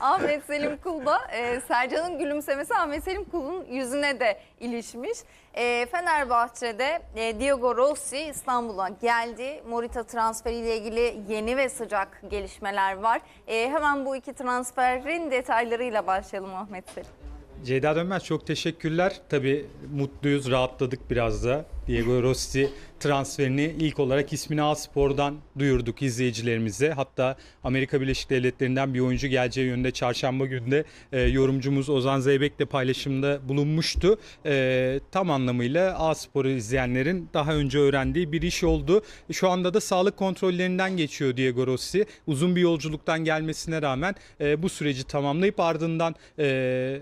Ahmet Selim Kulba, e, Sercan'ın gülümsemesi Ahmet Selim Kul'un yüzüne de ilişmiş. E, Fenerbahçe'de e, Diego Rossi İstanbul'a geldi. Morita transferiyle ilgili yeni ve sıcak gelişmeler var. E, hemen bu iki transferin detaylarıyla başlayalım Ahmet Selim. Ceyda Dönmez çok teşekkürler. Tabii mutluyuz, rahatladık biraz da. Diego Rossi transferini ilk olarak ismini A Spor'dan duyurduk izleyicilerimize. Hatta Amerika Birleşik Devletleri'nden bir oyuncu geleceği yönünde çarşamba günde e, yorumcumuz Ozan Zeybek de paylaşımda bulunmuştu. E, tam anlamıyla A Spor'u izleyenlerin daha önce öğrendiği bir iş oldu. E, şu anda da sağlık kontrollerinden geçiyor Diego Rossi. Uzun bir yolculuktan gelmesine rağmen e, bu süreci tamamlayıp ardından e,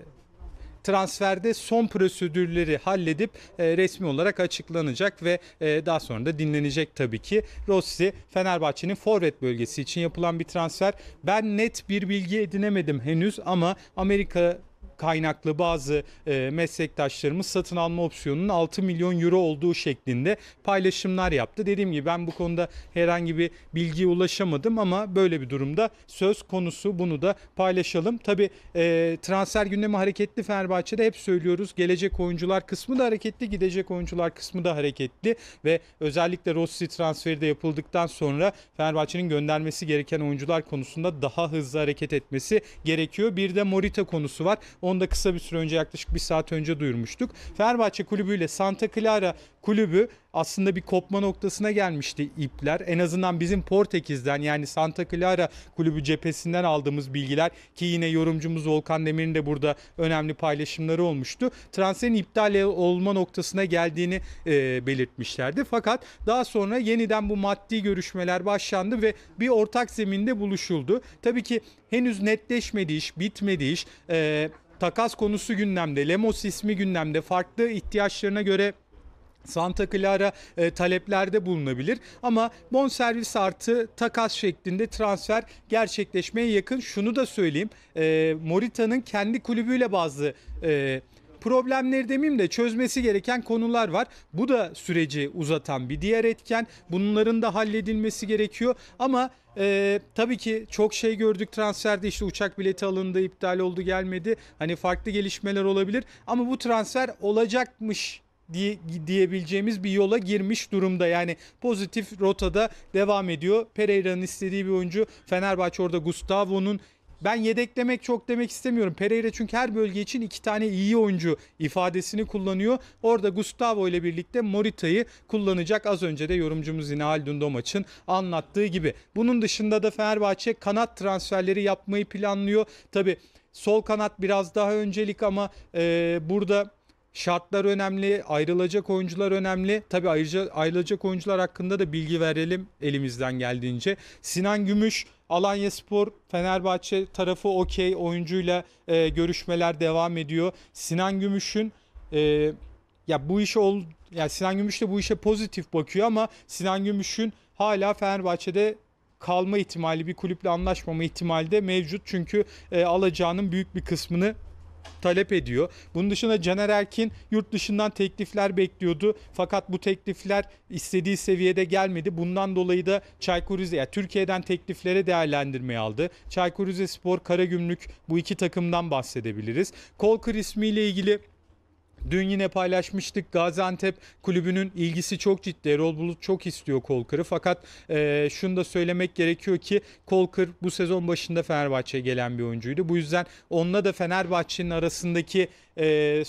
transferde son prosedürleri halledip e, resmi olarak açıklanacak ve e, daha sonra da dinlenecek tabii ki. Rossi Fenerbahçe'nin forvet bölgesi için yapılan bir transfer. Ben net bir bilgi edinemedim henüz ama Amerika kaynaklı bazı e, meslektaşlarımız satın alma opsiyonunun 6 milyon euro olduğu şeklinde paylaşımlar yaptı. Dediğim gibi ben bu konuda herhangi bir bilgiye ulaşamadım ama böyle bir durumda söz konusu bunu da paylaşalım. Tabi e, transfer gündemi hareketli Fenerbahçe'de hep söylüyoruz. Gelecek oyuncular kısmı da hareketli, gidecek oyuncular kısmı da hareketli ve özellikle Rossi transferi de yapıldıktan sonra Fenerbahçe'nin göndermesi gereken oyuncular konusunda daha hızlı hareket etmesi gerekiyor. Bir de Morita konusu var. Onu da kısa bir süre önce yaklaşık bir saat önce duyurmuştuk. Fenerbahçe kulübüyle Santa Clara kulübü aslında bir kopma noktasına gelmişti ipler. En azından bizim Portekiz'den yani Santa Clara kulübü cephesinden aldığımız bilgiler ki yine yorumcumuz Volkan Demir'in de burada önemli paylaşımları olmuştu. Transferin iptal olma noktasına geldiğini e, belirtmişlerdi. Fakat daha sonra yeniden bu maddi görüşmeler başlandı ve bir ortak zeminde buluşuldu. Tabii ki henüz netleşmedi iş, bitmedi iş. E, takas konusu gündemde, Lemos ismi gündemde, farklı ihtiyaçlarına göre Santa Clara e, taleplerde bulunabilir ama bonservis artı takas şeklinde transfer gerçekleşmeye yakın. Şunu da söyleyeyim. E, Morita'nın kendi kulübüyle bazı e, problemleri demeyeyim de çözmesi gereken konular var. Bu da süreci uzatan bir diğer etken. Bunların da halledilmesi gerekiyor ama ee, tabii ki çok şey gördük transferde işte uçak bileti alındı iptal oldu gelmedi hani farklı gelişmeler olabilir ama bu transfer olacakmış diye diyebileceğimiz bir yola girmiş durumda. Yani pozitif rotada devam ediyor. Pereira'nın istediği bir oyuncu. Fenerbahçe orada Gustavo'nun ben yedeklemek çok demek istemiyorum. Pereira çünkü her bölge için iki tane iyi oyuncu ifadesini kullanıyor. Orada Gustavo ile birlikte Morita'yı kullanacak. Az önce de yorumcumuz yine Haldun Domaç'ın anlattığı gibi. Bunun dışında da Fenerbahçe kanat transferleri yapmayı planlıyor. Tabi sol kanat biraz daha öncelik ama e, burada Şartlar önemli, ayrılacak oyuncular önemli. Tabii ayrıca, ayrılacak oyuncular hakkında da bilgi verelim elimizden geldiğince. Sinan Gümüş Alanya Spor Fenerbahçe tarafı okey oyuncuyla e, görüşmeler devam ediyor. Sinan Gümüş'ün e, ya bu iş ol ya Sinan Gümüş de bu işe pozitif bakıyor ama Sinan Gümüş'ün hala Fenerbahçe'de kalma ihtimali bir kulüple anlaşmama ihtimali de mevcut. Çünkü e, alacağının büyük bir kısmını talep ediyor. Bunun dışında Caner Erkin yurt dışından teklifler bekliyordu. Fakat bu teklifler istediği seviyede gelmedi. Bundan dolayı da Çaykur Rize, yani Türkiye'den tekliflere değerlendirme aldı. Çaykur Rizespor, Karagümrük bu iki takımdan bahsedebiliriz. Kolkır ismiyle ilgili Dün yine paylaşmıştık Gaziantep kulübünün ilgisi çok ciddi. Erol Bulut çok istiyor Kolkır'ı fakat e, şunu da söylemek gerekiyor ki Kolkır bu sezon başında Fenerbahçe'ye gelen bir oyuncuydu. Bu yüzden onunla da Fenerbahçe'nin arasındaki e,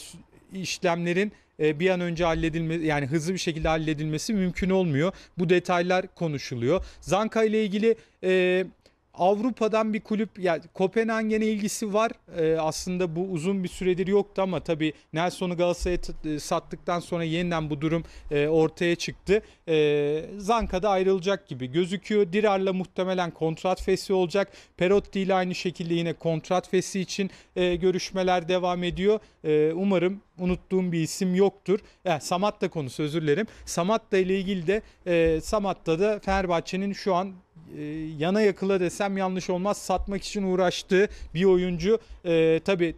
işlemlerin e, bir an önce halledilmesi yani hızlı bir şekilde halledilmesi mümkün olmuyor. Bu detaylar konuşuluyor. Zanka ile ilgili e, Avrupa'dan bir kulüp yani Kopenhagen'e ilgisi var. E, aslında bu uzun bir süredir yoktu ama tabii Nelson'u Galatasaray'a e, sattıktan sonra yeniden bu durum e, ortaya çıktı. E, ee, Zanka da ayrılacak gibi gözüküyor. Dirar'la muhtemelen kontrat fesli olacak. Perotti ile aynı şekilde yine kontrat fesli için e, görüşmeler devam ediyor. E, umarım unuttuğum bir isim yoktur. Eh, Samatta konusu özür dilerim. Samatta ile ilgili de e, Samatta da Fenerbahçe'nin şu an e, yana yakıla desem yanlış olmaz satmak için uğraştığı bir oyuncu. E, tabii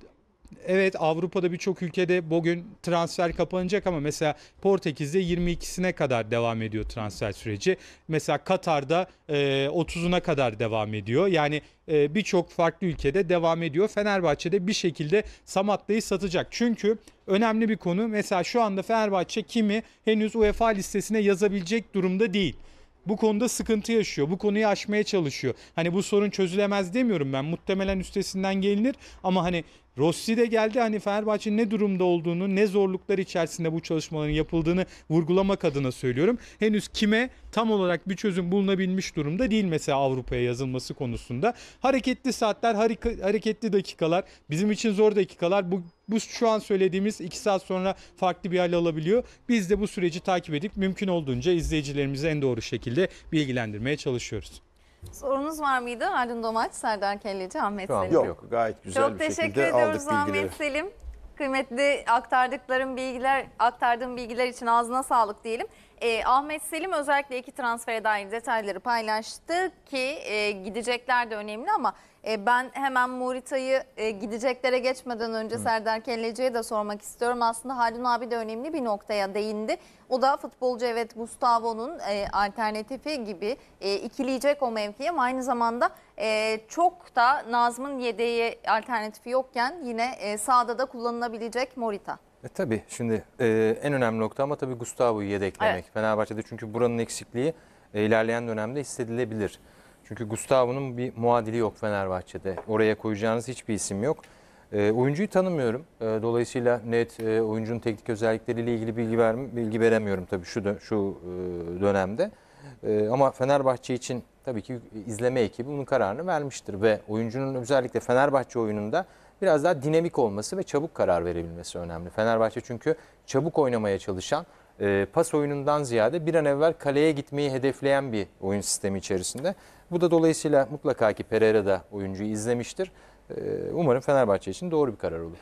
Evet Avrupa'da birçok ülkede bugün transfer kapanacak ama mesela Portekiz'de 22'sine kadar devam ediyor transfer süreci. Mesela Katar'da e, 30'una kadar devam ediyor. Yani e, birçok farklı ülkede devam ediyor. Fenerbahçe'de bir şekilde Samat'lıyı satacak. Çünkü önemli bir konu mesela şu anda Fenerbahçe kimi henüz UEFA listesine yazabilecek durumda değil bu konuda sıkıntı yaşıyor. Bu konuyu aşmaya çalışıyor. Hani bu sorun çözülemez demiyorum ben. Muhtemelen üstesinden gelinir ama hani Rossi de geldi hani Fenerbahçe'nin ne durumda olduğunu, ne zorluklar içerisinde bu çalışmaların yapıldığını vurgulamak adına söylüyorum. Henüz kime tam olarak bir çözüm bulunabilmiş durumda değil mesela Avrupa'ya yazılması konusunda. Hareketli saatler, harika, hareketli dakikalar, bizim için zor dakikalar. Bu bu şu an söylediğimiz iki saat sonra farklı bir hal alabiliyor. Biz de bu süreci takip edip mümkün olduğunca izleyicilerimizi en doğru şekilde bilgilendirmeye çalışıyoruz. Sorunuz var mıydı? Aydın Domaç, Serdar Kelleci, Ahmet Selim. yok. Gayet güzel Çok bir şekilde aldık bilgileri. Çok teşekkür ediyoruz Ahmet Selim. Kıymetli aktardıklarım bilgiler, aktardığım bilgiler için ağzına sağlık diyelim. E, Ahmet Selim özellikle iki transfere dair detayları paylaştı ki e, gidecekler de önemli ama e, ben hemen Murita'yı e, gideceklere geçmeden önce Hı. Serdar Kelleci'ye de sormak istiyorum. Aslında Halun abi de önemli bir noktaya değindi. O da futbolcu evet Gustavo'nun e, alternatifi gibi e, ikileyecek o mevkiyi ama aynı zamanda e, çok da Nazım'ın yedeği alternatifi yokken yine e, sahada da kullanılabilecek Morita. E tabii şimdi e, en önemli nokta ama tabii Gustavo'yu yedeklemek evet. Fenerbahçe'de. Çünkü buranın eksikliği e, ilerleyen dönemde hissedilebilir. Çünkü Gustavo'nun bir muadili yok Fenerbahçe'de. Oraya koyacağınız hiçbir isim yok. E, oyuncuyu tanımıyorum. E, dolayısıyla net e, oyuncunun teknik özellikleriyle ilgili bilgi ver, bilgi veremiyorum tabii şu dö şu e, dönemde. E, ama Fenerbahçe için tabii ki izleme ekibi bunun kararını vermiştir ve oyuncunun özellikle Fenerbahçe oyununda biraz daha dinamik olması ve çabuk karar verebilmesi önemli. Fenerbahçe çünkü çabuk oynamaya çalışan e, pas oyunundan ziyade bir an evvel kaleye gitmeyi hedefleyen bir oyun sistemi içerisinde. Bu da dolayısıyla mutlaka ki Pereira da oyuncuyu izlemiştir. E, umarım Fenerbahçe için doğru bir karar olur.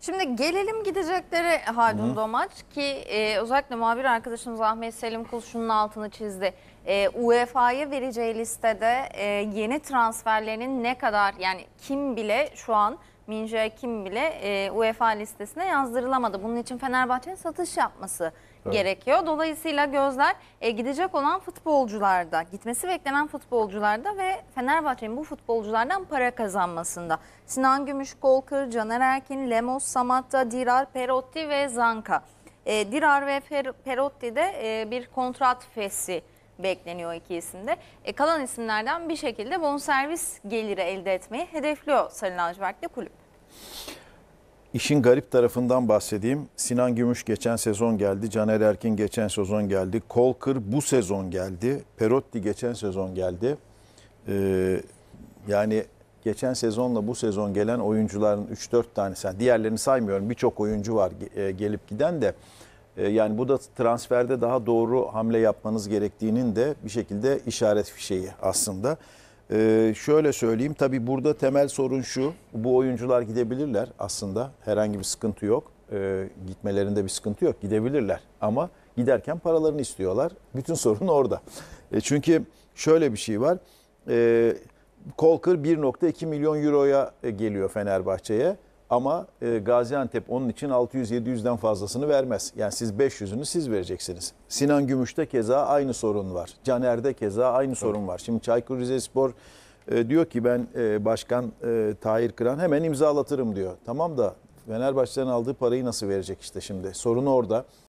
Şimdi gelelim gideceklere Haldun Domaç ki e, özellikle muhabir arkadaşımız Ahmet Selim Kul şunun altını çizdi. E, UEFA'ya vereceği listede e, yeni transferlerinin ne kadar yani kim bile şu an Minje kim bile e, UEFA listesine yazdırılamadı. Bunun için Fenerbahçe'nin satış yapması gerekiyor. Dolayısıyla gözler e, gidecek olan futbolcularda, gitmesi beklenen futbolcularda ve Fenerbahçe'nin bu futbolculardan para kazanmasında. Sinan Gümüş, Golkır, Caner Erkin, Lemos, Samatta, Dirar, Perotti ve Zanka. E, Dirar ve per Perotti'de e, bir kontrat fesli bekleniyor iki isimde. E, kalan isimlerden bir şekilde bonservis geliri elde etmeyi hedefliyor Sarı Lacivertli kulüp. İşin garip tarafından bahsedeyim. Sinan Gümüş geçen sezon geldi. Caner Erkin geçen sezon geldi. Kolkır bu sezon geldi. Perotti geçen sezon geldi. Ee, yani geçen sezonla bu sezon gelen oyuncuların 3-4 tanesi. Yani diğerlerini saymıyorum. Birçok oyuncu var e, gelip giden de. E, yani bu da transferde daha doğru hamle yapmanız gerektiğinin de bir şekilde işaret fişeği aslında. Ee, şöyle söyleyeyim tabii burada temel sorun şu. Bu oyuncular gidebilirler aslında. Herhangi bir sıkıntı yok. Ee, gitmelerinde bir sıkıntı yok. Gidebilirler ama giderken paralarını istiyorlar. Bütün sorun orada. E, çünkü şöyle bir şey var. E, Kolkır 1.2 milyon euroya e, geliyor Fenerbahçe'ye. Ama e, Gaziantep onun için 600-700'den fazlasını vermez. Yani siz 500'ünü siz vereceksiniz. Sinan Gümüş'te keza aynı sorun var. Caner'de keza aynı evet. sorun var. Şimdi Çaykur Rizespor e, diyor ki ben e, Başkan e, Tahir Kıran hemen imzalatırım diyor. Tamam da Fenerbahçe'den aldığı parayı nasıl verecek işte şimdi? Sorun orada.